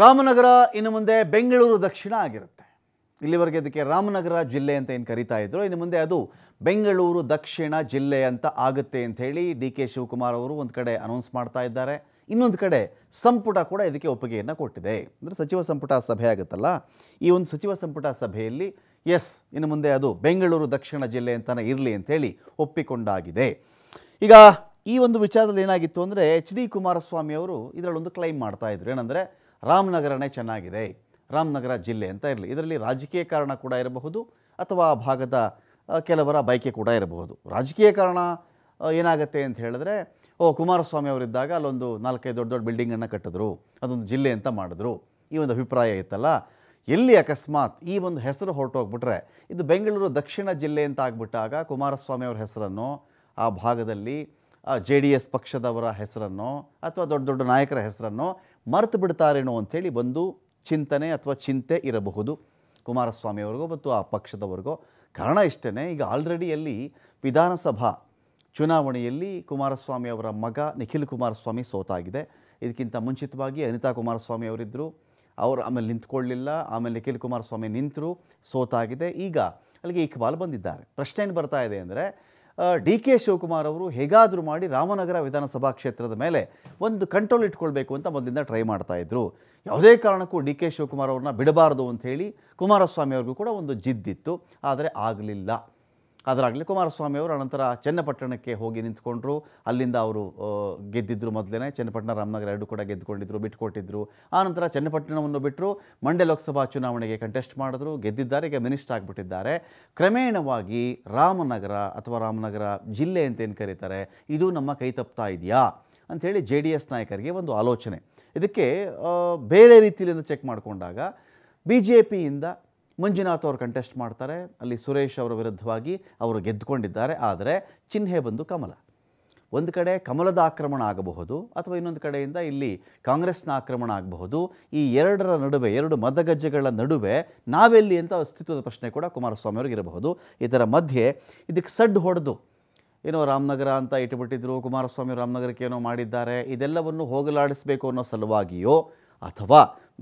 ರಾಮನಗರ ಇನ್ನು ಮುಂದೆ ಬೆಂಗಳೂರು ದಕ್ಷಿಣ ಆಗಿರುತ್ತೆ ಇಲ್ಲಿವರೆಗೆ ಅದಕ್ಕೆ ರಾಮನಗರ ಜಿಲ್ಲೆ ಅಂತ ಏನು ಕರಿತಾ ಇದ್ರು ಇನ್ನು ಮುಂದೆ ಅದು ಬೆಂಗಳೂರು ದಕ್ಷಿಣ ಜಿಲ್ಲೆ ಅಂತ ಆಗುತ್ತೆ ಅಂತ ಹೇಳಿ ಡಿ ಕೆ ಶಿವಕುಮಾರ್ ಅವರು ಒಂದು ಕಡೆ ಅನೌನ್ಸ್ ಮಾಡ್ತಾ ಇದ್ದಾರೆ ಇನ್ನೊಂದು ಕಡೆ ಸಂಪುಟ ಕೂಡ ಇದಕ್ಕೆ ಒಪ್ಪಿಗೆಯನ್ನು ಕೊಟ್ಟಿದೆ ಅಂದರೆ ಸಚಿವ ಸಂಪುಟ ಸಭೆ ಆಗುತ್ತಲ್ಲ ಈ ಒಂದು ಸಚಿವ ಸಂಪುಟ ಸಭೆಯಲ್ಲಿ ಎಸ್ ಇನ್ನು ಮುಂದೆ ಅದು ಬೆಂಗಳೂರು ದಕ್ಷಿಣ ಜಿಲ್ಲೆ ಅಂತಲೇ ಇರಲಿ ಅಂತೇಳಿ ಒಪ್ಪಿಕೊಂಡಾಗಿದೆ ಈಗ ಈ ಒಂದು ವಿಚಾರದಲ್ಲಿ ಏನಾಗಿತ್ತು ಅಂದರೆ ಎಚ್ ಡಿ ಕುಮಾರಸ್ವಾಮಿ ಅವರು ಇದರಲ್ಲೊಂದು ಕ್ಲೈಮ್ ಮಾಡ್ತಾ ಇದ್ರು ಏನಂದರೆ ರಾಮನಗರನೇ ಚೆನ್ನಾಗಿದೆ ರಾಮನಗರ ಜಿಲ್ಲೆ ಅಂತ ಇರಲಿ ಇದರಲ್ಲಿ ರಾಜಕೀಯ ಕಾರಣ ಕೂಡ ಇರಬಹುದು ಅಥವಾ ಆ ಭಾಗದ ಕೆಲವರ ಬಯಕೆ ಕೂಡ ಇರಬಹುದು ರಾಜಕೀಯ ಕಾರಣ ಏನಾಗುತ್ತೆ ಅಂತ ಹೇಳಿದ್ರೆ ಓ ಕುಮಾರಸ್ವಾಮಿ ಅವರಿದ್ದಾಗ ಅಲ್ಲೊಂದು ನಾಲ್ಕೈದು ದೊಡ್ಡ ದೊಡ್ಡ ಬಿಲ್ಡಿಂಗನ್ನು ಕಟ್ಟಿದ್ರು ಅದೊಂದು ಜಿಲ್ಲೆ ಅಂತ ಮಾಡಿದ್ರು ಈ ಒಂದು ಅಭಿಪ್ರಾಯ ಇತ್ತಲ್ಲ ಎಲ್ಲಿ ಅಕಸ್ಮಾತ್ ಈ ಒಂದು ಹೆಸರು ಹೊರಟೋಗ್ಬಿಟ್ರೆ ಇದು ಬೆಂಗಳೂರು ದಕ್ಷಿಣ ಜಿಲ್ಲೆ ಅಂತ ಆಗ್ಬಿಟ್ಟಾಗ ಕುಮಾರಸ್ವಾಮಿ ಅವ್ರ ಹೆಸರನ್ನು ಆ ಭಾಗದಲ್ಲಿ ಜೆ ಡಿ ಎಸ್ ಪಕ್ಷದವರ ಹೆಸರನ್ನೋ ಅಥವಾ ದೊಡ್ಡ ದೊಡ್ಡ ನಾಯಕರ ಹೆಸರನ್ನೋ ಮರೆತು ಬಿಡ್ತಾರೇನೋ ಅಂಥೇಳಿ ಒಂದು ಚಿಂತನೆ ಅಥವಾ ಚಿಂತೆ ಇರಬಹುದು ಕುಮಾರಸ್ವಾಮಿಯವ್ರಿಗೋ ಮತ್ತು ಆ ಪಕ್ಷದವ್ರಿಗೋ ಕಾರಣ ಇಷ್ಟೇ ಈಗ ಆಲ್ರೆಡಿ ಅಲ್ಲಿ ವಿಧಾನಸಭಾ ಚುನಾವಣೆಯಲ್ಲಿ ಕುಮಾರಸ್ವಾಮಿ ಅವರ ಮಗ ನಿಖಿಲ್ ಕುಮಾರಸ್ವಾಮಿ ಸೋತಾಗಿದೆ ಇದಕ್ಕಿಂತ ಮುಂಚಿತವಾಗಿ ಅನಿತಾ ಕುಮಾರಸ್ವಾಮಿ ಅವರಿದ್ದರು ಅವರು ಆಮೇಲೆ ನಿಂತ್ಕೊಳ್ಳಲಿಲ್ಲ ಆಮೇಲೆ ನಿಖಿಲ್ ಕುಮಾರಸ್ವಾಮಿ ನಿಂತರು ಸೋತಾಗಿದೆ ಈಗ ಅಲ್ಲಿಗೆ ಇಕ್ಬಾಲ್ ಬಂದಿದ್ದಾರೆ ಪ್ರಶ್ನೆ ಏನು ಬರ್ತಾ ಇದೆ ಅಂದರೆ ಡಿ ಕೆ ಶಿವಕುಮಾರ್ ಅವರು ಹೇಗಾದರೂ ಮಾಡಿ ರಾಮನಗರ ವಿಧಾನಸಭಾ ಕ್ಷೇತ್ರದ ಮೇಲೆ ಒಂದು ಕಂಟ್ರೋಲ್ ಇಟ್ಕೊಳ್ಬೇಕು ಅಂತ ಮೊದಲಿಂದ ಟ್ರೈ ಮಾಡ್ತಾ ಇದ್ರು ಯಾವುದೇ ಕಾರಣಕ್ಕೂ ಡಿ ಕೆ ಶಿವಕುಮಾರ್ ಅವ್ರನ್ನ ಬಿಡಬಾರ್ದು ಅಂತ ಹೇಳಿ ಕುಮಾರಸ್ವಾಮಿ ಅವ್ರಿಗೂ ಕೂಡ ಒಂದು ಜಿದ್ದಿತ್ತು ಆದರೆ ಆಗಲಿಲ್ಲ ಅದರಾಗಲಿ ಕುಮಾರಸ್ವಾಮಿ ಅವರು ಅನಂತರ ಚನ್ನಪಟ್ಟಣಕ್ಕೆ ಹೋಗಿ ನಿಂತ್ಕೊಂಡ್ರು ಅಲ್ಲಿಂದ ಅವರು ಗೆದ್ದಿದ್ದರು ಮೊದಲೇ ಚನ್ನಪಟ್ಟಣ ರಾಮನಗರ ಎರಡು ಕೂಡ ಗೆದ್ದುಕೊಂಡಿದ್ದರು ಬಿಟ್ಟುಕೊಟ್ಟಿದ್ದರು ಆನಂತರ ಚನ್ನಪಟ್ಟಣವನ್ನು ಬಿಟ್ಟರು ಮಂಡ್ಯ ಲೋಕಸಭಾ ಚುನಾವಣೆಗೆ ಕಂಟೆಸ್ಟ್ ಮಾಡಿದ್ರು ಗೆದ್ದಿದ್ದಾರೆ ಈಗ ಮಿನಿಸ್ಟರ್ ಆಗಿಬಿಟ್ಟಿದ್ದಾರೆ ಕ್ರಮೇಣವಾಗಿ ರಾಮನಗರ ಅಥವಾ ರಾಮನಗರ ಜಿಲ್ಲೆ ಅಂತ ಏನು ಕರೀತಾರೆ ಇದು ನಮ್ಮ ಕೈ ತಪ್ತಾ ಇದೆಯಾ ಅಂಥೇಳಿ ಜೆ ಡಿ ಎಸ್ ನಾಯಕರಿಗೆ ಒಂದು ಆಲೋಚನೆ ಇದಕ್ಕೆ ಬೇರೆ ರೀತಿಯಿಂದ ಚೆಕ್ ಮಾಡಿಕೊಂಡಾಗ ಬಿ ಜೆ ಪಿಯಿಂದ ಮಂಜುನಾಥ್ ಅವರು ಕಂಟೆಸ್ಟ್ ಮಾಡ್ತಾರೆ ಅಲ್ಲಿ ಸುರೇಶ್ ಅವರ ವಿರುದ್ಧವಾಗಿ ಅವರು ಗೆದ್ದುಕೊಂಡಿದ್ದಾರೆ ಆದರೆ ಚಿಹ್ನೆ ಬಂದು ಕಮಲ ಒಂದು ಕಡೆ ಕಮಲದ ಆಕ್ರಮಣ ಆಗಬಹುದು ಅಥವಾ ಇನ್ನೊಂದು ಕಡೆಯಿಂದ ಇಲ್ಲಿ ಕಾಂಗ್ರೆಸ್ನ ಆಕ್ರಮಣ ಆಗಬಹುದು ಈ ಎರಡರ ನಡುವೆ ಎರಡು ಮದಗಜ್ಜೆಗಳ ನಡುವೆ ನಾವೆಲ್ಲಿ ಅಂತ ಅಸ್ತಿತ್ವದ ಪ್ರಶ್ನೆ ಕೂಡ ಕುಮಾರಸ್ವಾಮಿ ಅವ್ರಿಗೆ ಇರಬಹುದು ಇದರ ಮಧ್ಯೆ ಇದಕ್ಕೆ ಸಡ್ ಹೊಡೆದು ಏನೋ ರಾಮನಗರ ಅಂತ ಇಟ್ಟುಬಿಟ್ಟಿದ್ರು ಕುಮಾರಸ್ವಾಮಿ ರಾಮನಗರಕ್ಕೆ ಏನೋ ಮಾಡಿದ್ದಾರೆ ಇದೆಲ್ಲವನ್ನು ಹೋಗಲಾಡಿಸಬೇಕು ಅನ್ನೋ ಸಲುವಾಗಿಯೋ ಅಥವಾ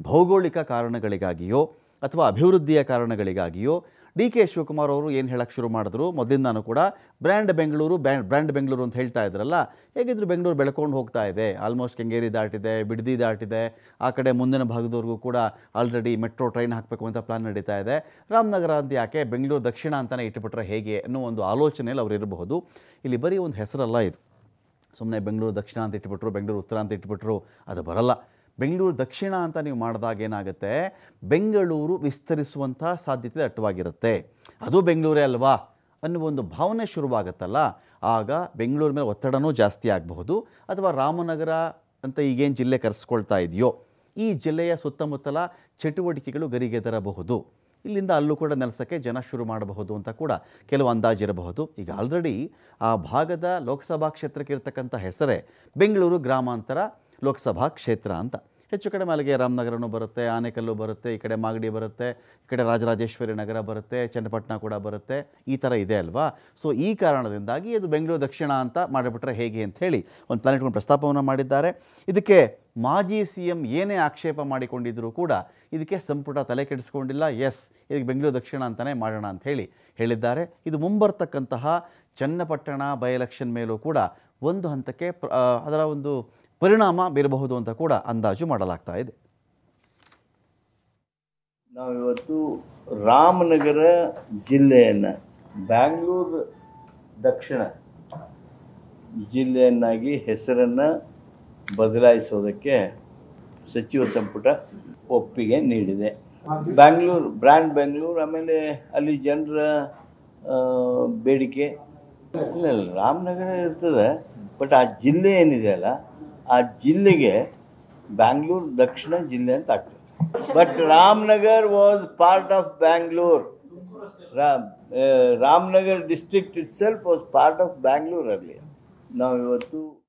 ಭೌಗೋಳಿಕ ಕಾರಣಗಳಿಗಾಗಿಯೋ ಅಥವಾ ಅಭಿವೃದ್ಧಿಯ ಕಾರಣಗಳಿಗಾಗಿಯೋ ಡಿ ಕೆ ಶಿವಕುಮಾರ್ ಅವರು ಏನು ಹೇಳಕ್ಕೆ ಶುರು ಮಾಡಿದ್ರು ಮೊದಲಿಂದನೂ ಕೂಡ ಬ್ರ್ಯಾಂಡ್ ಬೆಂಗಳೂರು ಬ್ರ್ಯಾಂಡ್ ಬೆಂಗಳೂರು ಅಂತ ಹೇಳ್ತಾ ಇದ್ರಲ್ಲ ಹೇಗಿದ್ರು ಬೆಂಗಳೂರು ಬೆಳ್ಕೊಂಡು ಹೋಗ್ತಾ ಇದೆ ಆಲ್ಮೋಸ್ಟ್ ಕೆಂಗೇರಿ ದಾಟಿದೆ ಬಿಡದಿ ದಾಟಿದೆ ಆ ಕಡೆ ಮುಂದಿನ ಭಾಗದವರೆಗೂ ಕೂಡ ಆಲ್ರೆಡಿ ಮೆಟ್ರೋ ಟ್ರೈನ್ ಹಾಕಬೇಕು ಅಂತ ಪ್ಲಾನ್ ನಡೀತಾ ಇದೆ ರಾಮನಗರ ಅಂತ ಯಾಕೆ ಬೆಂಗಳೂರು ದಕ್ಷಿಣ ಅಂತಲೇ ಇಟ್ಟುಬಿಟ್ರೆ ಹೇಗೆ ಅನ್ನೋ ಒಂದು ಆಲೋಚನೆಯಲ್ಲಿ ಅವರು ಇರಬಹುದು ಇಲ್ಲಿ ಬರೀ ಒಂದು ಹೆಸರಲ್ಲ ಇದು ಸುಮ್ಮನೆ ಬೆಂಗಳೂರು ದಕ್ಷಿಣ ಅಂತ ಇಟ್ಬಿಟ್ರು ಬೆಂಗಳೂರು ಉತ್ತರ ಅಂತ ಇಟ್ಬಿಟ್ರು ಅದು ಬರಲ್ಲ ಬೆಂಗಳೂರು ದಕ್ಷಿಣ ಅಂತ ನೀವು ಮಾಡಿದಾಗ ಏನಾಗುತ್ತೆ ಬೆಂಗಳೂರು ವಿಸ್ತರಿಸುವಂಥ ಸಾಧ್ಯತೆ ದಟ್ಟವಾಗಿರುತ್ತೆ ಅದು ಬೆಂಗಳೂರೇ ಅಲ್ವಾ ಅನ್ನುವ ಒಂದು ಭಾವನೆ ಶುರುವಾಗುತ್ತಲ್ಲ ಆಗ ಬೆಂಗಳೂರು ಮೇಲೆ ಒತ್ತಡವೂ ಜಾಸ್ತಿ ಆಗಬಹುದು ಅಥವಾ ರಾಮನಗರ ಅಂತ ಈಗೇನು ಜಿಲ್ಲೆ ಕರೆಸ್ಕೊಳ್ತಾ ಇದೆಯೋ ಈ ಜಿಲ್ಲೆಯ ಸುತ್ತಮುತ್ತಲ ಚಟುವಟಿಕೆಗಳು ಗರಿಗೆದರಬಹುದು ಇಲ್ಲಿಂದ ಅಲ್ಲೂ ಕೂಡ ನೆಲೆಸೋಕ್ಕೆ ಜನ ಶುರು ಮಾಡಬಹುದು ಅಂತ ಕೂಡ ಕೆಲವು ಅಂದಾಜಿರಬಹುದು ಈಗ ಆಲ್ರೆಡಿ ಆ ಭಾಗದ ಲೋಕಸಭಾ ಕ್ಷೇತ್ರಕ್ಕೆ ಇರತಕ್ಕಂಥ ಹೆಸರೇ ಬೆಂಗಳೂರು ಗ್ರಾಮಾಂತರ ಲೋಕಸಭಾ ಕ್ಷೇತ್ರ ಅಂತ ಹೆಚ್ಚು ಕಡೆ ಅಲ್ಲಿಗೆ ರಾಮನಗರನೂ ಬರುತ್ತೆ ಆನೆಕಲ್ಲು ಬರುತ್ತೆ ಈ ಕಡೆ ಮಾಗಡಿ ಬರುತ್ತೆ ಈ ಕಡೆ ರಾಜರಾಜೇಶ್ವರಿ ನಗರ ಬರುತ್ತೆ ಚನ್ನಪಟ್ಟಣ ಕೂಡ ಬರುತ್ತೆ ಈ ಥರ ಇದೆ ಅಲ್ವಾ ಸೊ ಈ ಕಾರಣದಿಂದಾಗಿ ಇದು ಬೆಂಗಳೂರು ದಕ್ಷಿಣ ಅಂತ ಮಾಡಿಬಿಟ್ರೆ ಹೇಗೆ ಅಂತ ಹೇಳಿ ಒಂದು ಪ್ಲಾನ್ ಇಟ್ಕೊಂಡು ಪ್ರಸ್ತಾಪವನ್ನು ಮಾಡಿದ್ದಾರೆ ಇದಕ್ಕೆ ಮಾಜಿ ಸಿ ಎಂ ಏನೇ ಆಕ್ಷೇಪ ಮಾಡಿಕೊಂಡಿದ್ದರೂ ಕೂಡ ಇದಕ್ಕೆ ಸಂಪುಟ ತಲೆ ಕೆಡಿಸ್ಕೊಂಡಿಲ್ಲ ಎಸ್ ಇದಕ್ಕೆ ಬೆಂಗಳೂರು ದಕ್ಷಿಣ ಅಂತಲೇ ಮಾಡೋಣ ಅಂತ ಹೇಳಿದ್ದಾರೆ ಇದು ಮುಂಬರ್ತಕ್ಕಂತಹ ಚನ್ನಪಟ್ಟಣ ಬೈ ಎಲೆಕ್ಷನ್ ಮೇಲೂ ಕೂಡ ಒಂದು ಹಂತಕ್ಕೆ ಅದರ ಒಂದು ಪರಿಣಾಮ ಬೀರಬಹುದು ಅಂತ ಕೂಡ ಅಂದಾಜು ಮಾಡಲಾಗ್ತಾ ಇದೆ ನಾವಿವತ್ತು ರಾಮನಗರ ಜಿಲ್ಲೆಯನ್ನು ಬ್ಯಾಂಗ್ಳೂರು ದಕ್ಷಿಣ ಜಿಲ್ಲೆಯನ್ನಾಗಿ ಹೆಸರನ್ನು ಬದಲಾಯಿಸೋದಕ್ಕೆ ಸಚಿವ ಸಂಪುಟ ಒಪ್ಪಿಗೆ ನೀಡಿದೆ ಬ್ಯಾಂಗ್ಳೂರು ಬ್ರ್ಯಾಂಡ್ ಬೆಂಗಳೂರು ಆಮೇಲೆ ಅಲ್ಲಿ ಜನರ ಬೇಡಿಕೆ ಇಲ್ಲ ರಾಮನಗರ ಇರ್ತದೆ ಬಟ್ ಆ ಜಿಲ್ಲೆ ಏನಿದೆ ಅಲ್ಲ आज जिले के बेंगलोर दक्षिण जिले ಅಂತ act but Ramanagara was part of Bengaluru ರಾ Ramanagara district itself was part of Bengaluru earlier now ಇವತ್ತು